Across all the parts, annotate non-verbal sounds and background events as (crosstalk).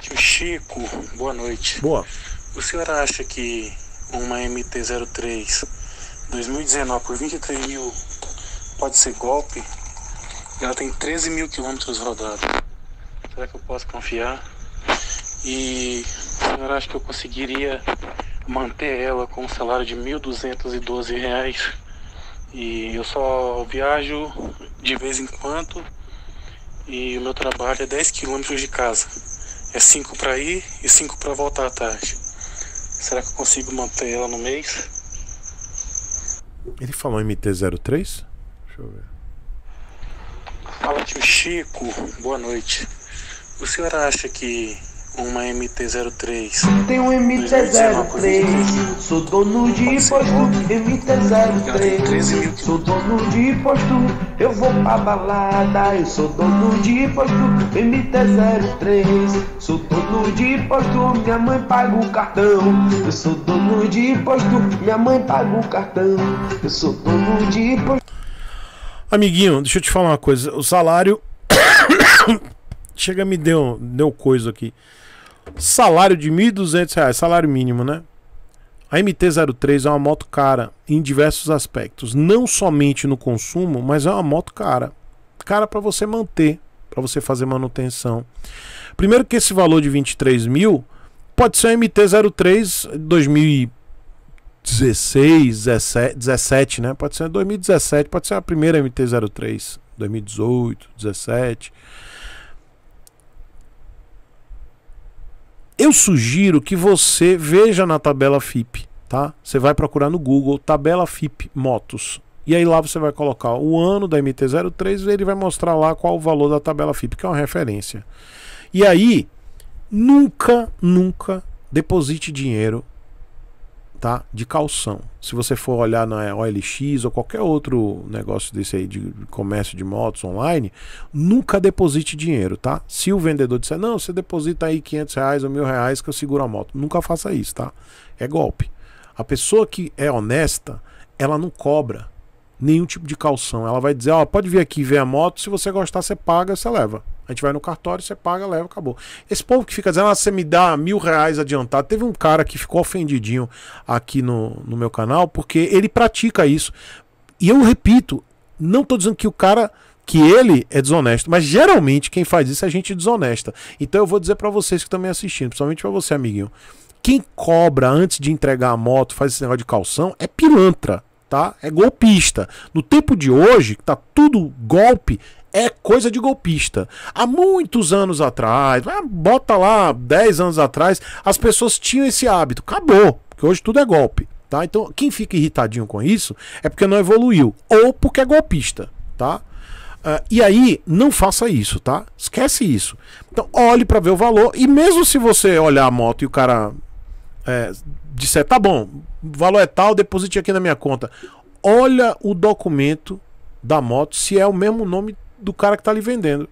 Tio Chico, boa noite. Boa. O senhor acha que uma MT-03 2019 por 23 mil pode ser golpe? Ela tem 13 mil quilômetros rodados. Será que eu posso confiar? E o senhor acha que eu conseguiria manter ela com um salário de R$ 1.212? E eu só viajo de vez em quando e o meu trabalho é 10 quilômetros de casa. É 5 para ir e 5 para voltar à tarde. Será que eu consigo manter ela no mês? Ele falou MT-03? Deixa eu ver. Fala tio Chico, boa noite. O senhor acha que uma MT-03. Tem um MT-03, sou dono de posto, MT-03, sou dono de posto, eu vou pra balada, eu sou dono de posto, MT-03, sou dono de posto, minha mãe paga o cartão, eu sou dono de posto, minha mãe paga o cartão, eu sou dono de posto. Amiguinho, deixa eu te falar uma coisa, o salário chega me deu, deu coisa aqui. Salário de R$ 1.200, salário mínimo, né? A MT-03 é uma moto cara em diversos aspectos, não somente no consumo, mas é uma moto cara. Cara para você manter, para você fazer manutenção. Primeiro que esse valor de 23 mil pode ser a MT-03 2016, 17, 17, né? Pode ser 2017, pode ser a primeira MT-03, 2018, 17. Eu sugiro que você veja na tabela FIP, tá? Você vai procurar no Google tabela FIP motos. E aí lá você vai colocar o ano da MT-03 e ele vai mostrar lá qual o valor da tabela FIP, que é uma referência. E aí, nunca, nunca deposite dinheiro tá? De calção. Se você for olhar na OLX ou qualquer outro negócio desse aí de comércio de motos online, nunca deposite dinheiro, tá? Se o vendedor disser, não, você deposita aí 500 reais ou mil reais que eu seguro a moto. Nunca faça isso, tá? É golpe. A pessoa que é honesta, ela não cobra nenhum tipo de calção. Ela vai dizer, ó, oh, pode vir aqui ver a moto, se você gostar, você paga, você leva. A gente vai no cartório, você paga, leva, acabou. Esse povo que fica dizendo, ah, você me dá mil reais adiantado. Teve um cara que ficou ofendidinho aqui no, no meu canal, porque ele pratica isso. E eu repito, não estou dizendo que o cara que ele é desonesto, mas geralmente quem faz isso é gente desonesta. Então eu vou dizer para vocês que também assistindo, principalmente para você, amiguinho. Quem cobra antes de entregar a moto, faz esse negócio de calção, é pilantra, tá? É golpista. No tempo de hoje, que tá tudo golpe, é coisa de golpista. Há muitos anos atrás, ah, bota lá 10 anos atrás, as pessoas tinham esse hábito. Acabou, porque hoje tudo é golpe. Tá? Então, quem fica irritadinho com isso é porque não evoluiu ou porque é golpista, tá? Uh, e aí, não faça isso, tá? Esquece isso. Então, olhe para ver o valor e mesmo se você olhar a moto e o cara é, disser, tá bom, o valor é tal, deposite aqui na minha conta. Olha o documento da moto se é o mesmo nome do cara que está lhe vendendo.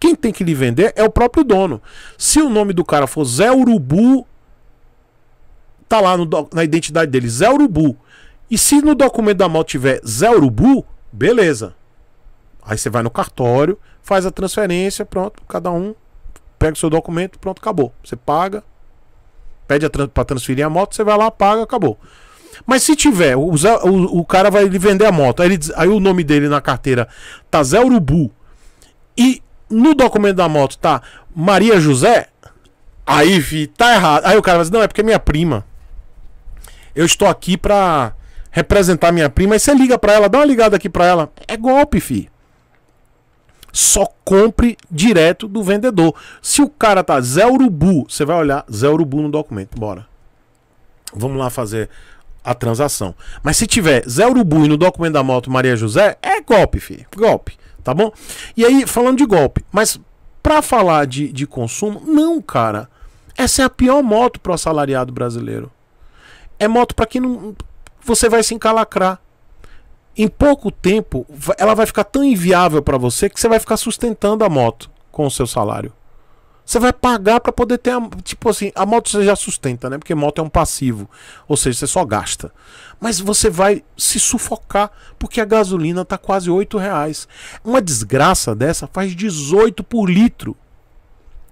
Quem tem que lhe vender é o próprio dono. Se o nome do cara for Zé Urubu, tá lá no, na identidade dele, Zé Urubu. E se no documento da moto tiver Zé Urubu, beleza. Aí você vai no cartório, faz a transferência, pronto, cada um pega o seu documento, pronto, acabou. Você paga, pede para transferir a moto, você vai lá, paga, acabou. Mas se tiver, o, Zé, o, o cara vai lhe vender a moto, aí, ele, aí, o nome dele na carteira tá Zé Urubu e no documento da moto tá Maria José, aí vi, tá errado. Aí o cara vai dizer, não, é porque é minha prima. Eu estou aqui pra representar minha prima. E você liga pra ela, dá uma ligada aqui pra ela. É golpe, fi. Só compre direto do vendedor. Se o cara tá Zé Urubu, você vai olhar Zé Urubu no documento. Bora. Vamos lá fazer a transação. Mas se tiver Zé Urubu e no documento da moto Maria José, é golpe, filho. Golpe, tá bom? E aí, falando de golpe, mas para falar de, de consumo, não, cara. Essa é a pior moto pro assalariado brasileiro. É moto para quem não. Você vai se encalacrar. Em pouco tempo, ela vai ficar tão inviável para você que você vai ficar sustentando a moto com o seu salário. Você vai pagar para poder ter. A, tipo assim, a moto você já sustenta, né? Porque moto é um passivo. Ou seja, você só gasta. Mas você vai se sufocar porque a gasolina tá quase oito reais. Uma desgraça dessa faz 18 por litro.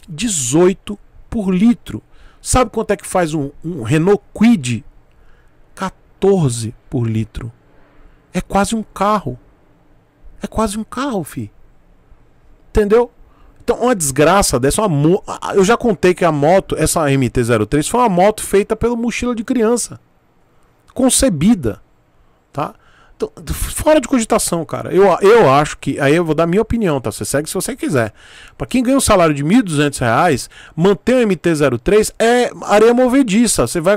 18 por litro. Sabe quanto é que faz um, um Renault Quid? 14 por litro. É quase um carro. É quase um carro, fi. Entendeu? Então, uma desgraça dessa, uma mo... eu já contei que a moto, essa MT-03, foi uma moto feita pelo mochila de criança. Concebida. Tá? Então, fora de cogitação, cara. Eu, eu acho que. Aí eu vou dar minha opinião, tá? Você segue se você quiser. Para quem ganha um salário de R$ 1.200, manter o MT-03 é areia movediça. Você vai.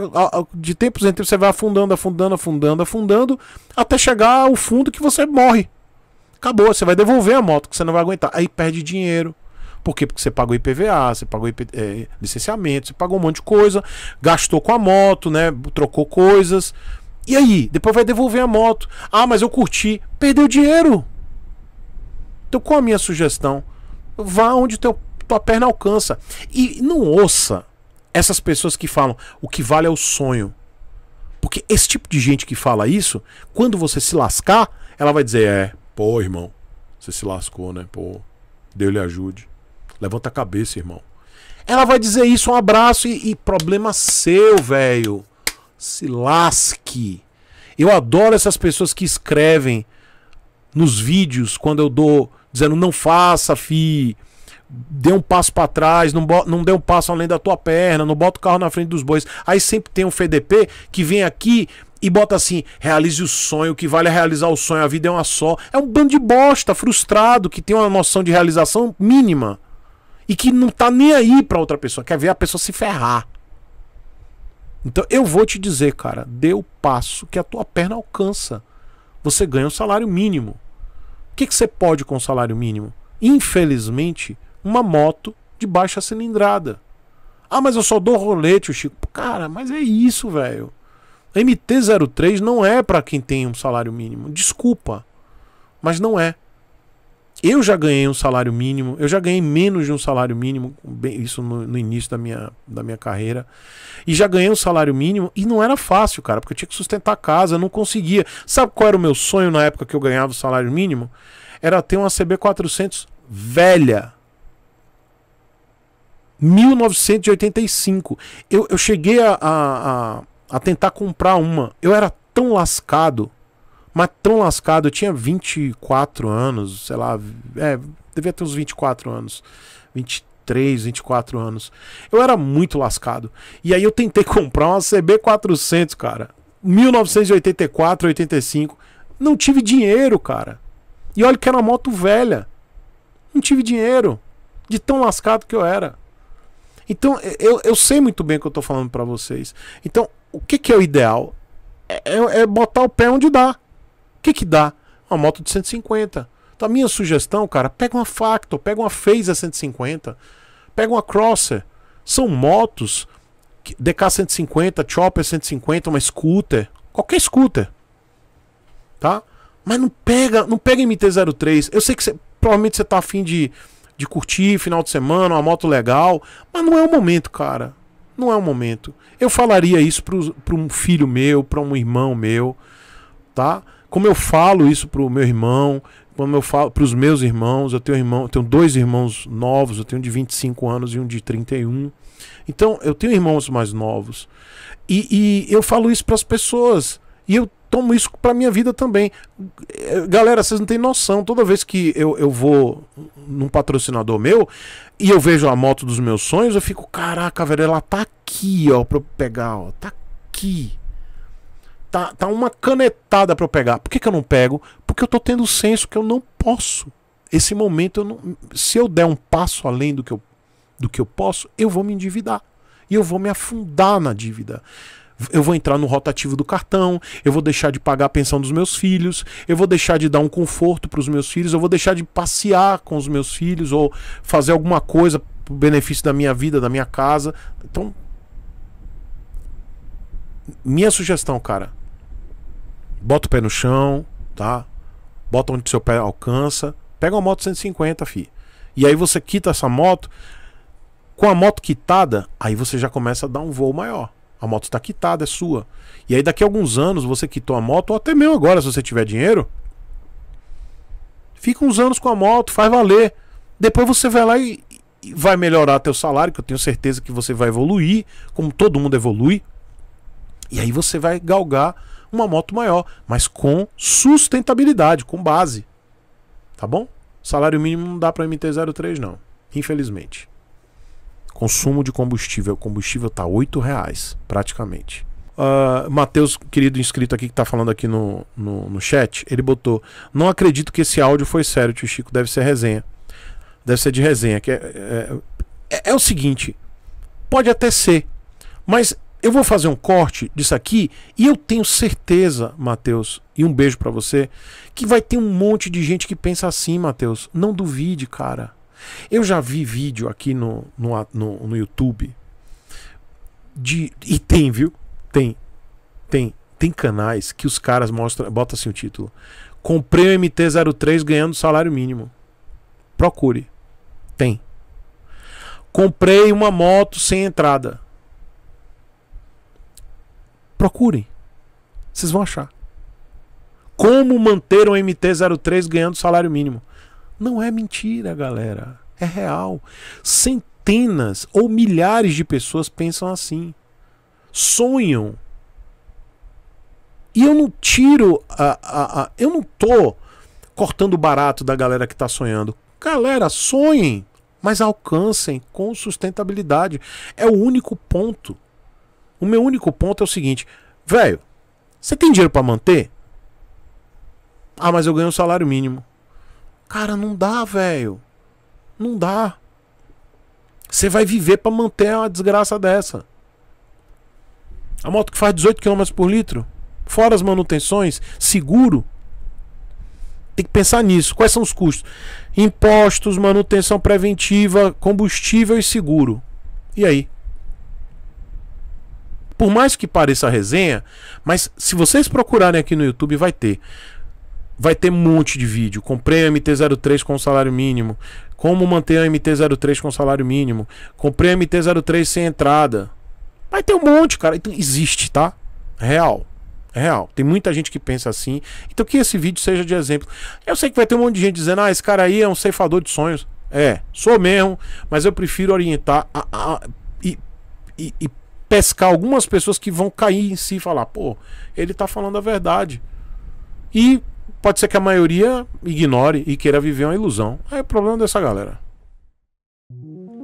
De tempos em tempos você vai afundando, afundando, afundando, afundando. Até chegar ao fundo que você morre. Acabou. Você vai devolver a moto, que você não vai aguentar. Aí perde dinheiro. Por quê? Porque você pagou IPVA, você pagou IP, é, licenciamento, você pagou um monte de coisa, gastou com a moto, né? Trocou coisas. E aí? Depois vai devolver a moto. Ah, mas eu curti. Perdeu dinheiro. Então qual a minha sugestão? Vá onde teu, tua perna alcança. E não ouça essas pessoas que falam o que vale é o sonho. Porque esse tipo de gente que fala isso, quando você se lascar, ela vai dizer: é, pô, irmão, você se lascou, né? Pô, Deus lhe ajude. Levanta a cabeça, irmão. Ela vai dizer isso, um abraço e, e problema seu, velho. Se lasque. Eu adoro essas pessoas que escrevem nos vídeos quando eu dou dizendo não faça, fi. Dê um passo para trás, não, não dê um passo além da tua perna, não bota o carro na frente dos bois. Aí sempre tem um FDP que vem aqui e bota assim: realize o sonho, que vale é realizar o sonho, a vida é uma só. É um bando de bosta, frustrado, que tem uma noção de realização mínima e que não tá nem aí pra outra pessoa, quer ver a pessoa se ferrar. Então eu vou te dizer, cara, dê o passo que a tua perna alcança. Você ganha um salário mínimo. O que, que você pode com o salário mínimo? Infelizmente, uma moto de baixa cilindrada. Ah, mas eu só dou rolete, o Chico. Cara, mas é isso, velho. MT-03 não é para quem tem um salário mínimo. Desculpa, mas não é. Eu já ganhei um salário mínimo, eu já ganhei menos de um salário mínimo, bem, isso no, no, início da minha, da minha carreira. E já ganhei um salário mínimo e não era fácil, cara, porque eu tinha que sustentar a casa, eu não conseguia. Sabe qual era o meu sonho na época que eu ganhava o salário mínimo? Era ter uma CB 400 velha. 1985. Eu, eu cheguei a, a, a, a tentar comprar uma. Eu era tão lascado mas tão lascado. Eu tinha 24 anos, sei lá, é, devia ter uns 24 anos, 23, 24 anos. Eu era muito lascado. E aí eu tentei (laughs) comprar uma CB400, cara. 1984, 85. Não tive dinheiro, cara. E olha que era uma moto velha. Não tive dinheiro. De tão lascado que eu era. Então, eu, eu sei muito bem o que eu tô falando para vocês. Então, o que, que é o ideal? É, é, é botar o pé onde dá que que dá? Uma moto de 150. Então a minha sugestão, cara, pega uma Factor, pega uma Phaser 150, pega uma Crosser. São motos DK 150, Chopper 150, uma scooter, qualquer scooter. Tá? Mas não pega, não pega MT-03. Eu sei que provavelmente você tá afim de, de curtir final de semana, uma moto legal, mas não é o momento, cara. Não é o momento. Eu falaria isso para um filho meu, para um irmão meu, tá? Como eu falo isso para o meu irmão, como eu falo para os meus irmãos, eu tenho irmão, eu tenho dois irmãos novos, eu tenho um de 25 anos e um de 31. Então, eu tenho irmãos mais novos. E, e eu falo isso para as pessoas. E eu tomo isso para minha vida também. É, galera, vocês não têm noção. Toda vez que eu, eu vou num patrocinador meu e eu vejo a moto dos meus sonhos, eu fico, caraca, velho, ela tá aqui, ó, para eu pegar, ó, tá aqui tá, tá uma canetada para eu pegar. Por que, que eu não pego? Porque eu tô tendo o senso que eu não posso. Esse momento, eu não, se eu der um passo além do que, eu, do que eu posso, eu vou me endividar. E eu vou me afundar na dívida. Eu vou entrar no rotativo do cartão, eu vou deixar de pagar a pensão dos meus filhos, eu vou deixar de dar um conforto para os meus filhos, eu vou deixar de passear com os meus filhos ou fazer alguma coisa para o benefício da minha vida, da minha casa. Então, minha sugestão, cara, Bota o pé no chão, tá? Bota onde seu pé alcança. Pega uma moto 150, fi. E aí você quita essa moto. Com a moto quitada, aí você já começa a dar um voo maior. A moto está quitada, é sua. E aí daqui a alguns anos você quitou a moto, ou até mesmo agora, se você tiver dinheiro, fica uns anos com a moto, faz valer. Depois você vai lá e, e vai melhorar teu salário, que eu tenho certeza que você vai evoluir, como todo mundo evolui. E aí você vai galgar uma moto maior, mas com sustentabilidade, com base. Tá bom? Salário mínimo não dá para MT-03 não, infelizmente. Consumo de combustível, o combustível tá R$ reais praticamente. Uh, ah, Matheus, querido inscrito aqui que tá falando aqui no, no, no chat, ele botou: Não acredito que esse áudio foi sério, tio Chico, deve ser resenha. Deve ser de resenha. Que é, é, é, é o seguinte: pode até ser, mas eu vou fazer um corte disso aqui e eu tenho certeza, Matheus, e um beijo para você, que vai ter um monte de gente que pensa assim, Matheus. Não duvide, cara. Eu já vi vídeo aqui no, no, no, no YouTube de. E tem, viu? Tem. Tem. Tem canais que os caras mostram. Bota assim o título. Comprei o MT-03 ganhando salário mínimo. Procure. Tem. Comprei uma moto sem entrada Procurem. Vocês vão achar. Como manter um MT-03 ganhando salário mínimo? Não é mentira, galera. É real. Centenas ou milhares de pessoas pensam assim. Sonham. E eu não tiro a, a, a eu não tô cortando barato da galera que está sonhando. Galera, sonhem, mas alcancem com sustentabilidade. É o único ponto. O meu único ponto é o seguinte, velho, você tem dinheiro para manter? Ah, mas eu ganho um salário mínimo. Cara, não dá, velho. Não dá. Você vai viver para manter uma desgraça dessa. A moto que faz 18 km por litro, fora as manutenções, seguro. Tem que pensar nisso. Quais são os custos? Impostos, manutenção preventiva, combustível e seguro. E aí? Por mais que pareça a resenha, mas se vocês procurarem aqui no YouTube, vai ter. Vai ter um monte de vídeo. Comprei a MT-03 com salário mínimo. Como manter a MT-03 com salário mínimo. Comprei a MT-03 sem entrada. Vai ter um monte, cara. Então existe, tá? É real. É real. Tem muita gente que pensa assim. Então que esse vídeo seja de exemplo. Eu sei que vai ter um monte de gente dizendo: ah, esse cara aí é um ceifador de sonhos. É, sou mesmo, mas eu prefiro orientar a, a, e, e, e pescar algumas pessoas que vão cair em si e falar, pô, ele tá falando a verdade. E pode ser que a maioria ignore e queira viver uma ilusão. É o problema é dessa galera.